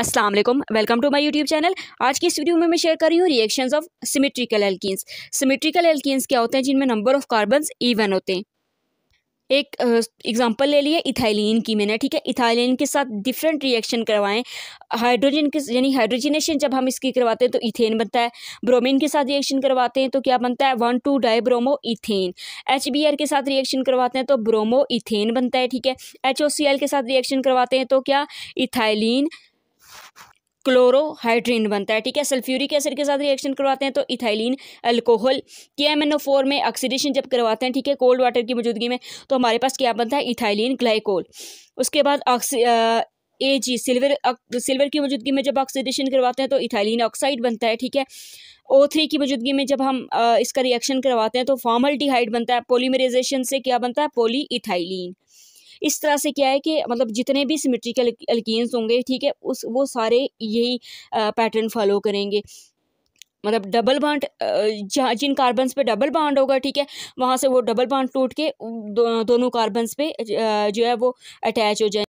Aslam welcome to my YouTube channel आज की इस वीडियो में मैं शेयर कर रही हूँ reaction of symmetrical alkenes symmetrical alkenes क्या होते हैं जिनमें नंबर ऑफ कार्बन इवन होते हैं एक एग्जांपल ले लिए इथाइलिन की मैंने ठीक है इथाइलिन के साथ डिफरेंट रिएक्शन करवाएं हाइड्रोजन के यानी हाइड्रोजनेशन जब हम इसकी करवाते हैं तो इथेन बनता है ब्रोमीन के साथ रिएक्शन करवाते हैं तो क्या बनता है one two di bromo ethane H के साथ रिएक्शन करवाते हैं तो ब्रोमो इथेन बनता है ठीक है एच के साथ रिएक्शन करवाते हैं तो क्या इथाइलिन क्लोरोहाइड्रीन बनता है ठीक है सल्फ्यूरिक एसिड के साथ रिएक्शन करवाते हैं तो इथाइलिन अल्कोहल के एम एन ओ फोर में ऑक्सीडेशन जब करवाते हैं ठीक है कोल्ड वाटर की मौजूदगी में तो हमारे पास क्या बनता है इथाइलिन ग्लाइकोल उसके बाद oxy A G silver silver की मौजूदगी में जब ऑक्सीडेशन करवाते हैं तो इथाइलिन ऑक्साइड बनता है ठीक है ओ थ्री की मौजूदगी में जब हम आ, इसका रिएक्शन करवाते हैं तो फॉर्मल डिहाइड बनता है पोलीमराइजेशन से क्या बनता है पोली इथाइलिन इस तरह से क्या है कि मतलब जितने भी सिमेट्रिकल एल्किन्स होंगे ठीक है उस वो सारे यही पैटर्न फॉलो करेंगे मतलब डबल बांड जहाँ जिन कार्बन्स पे डबल बांड होगा ठीक है वहाँ से वो डबल बांड टूट के दो, दोनों कार्बन्स पे जो है वो अटैच हो जाए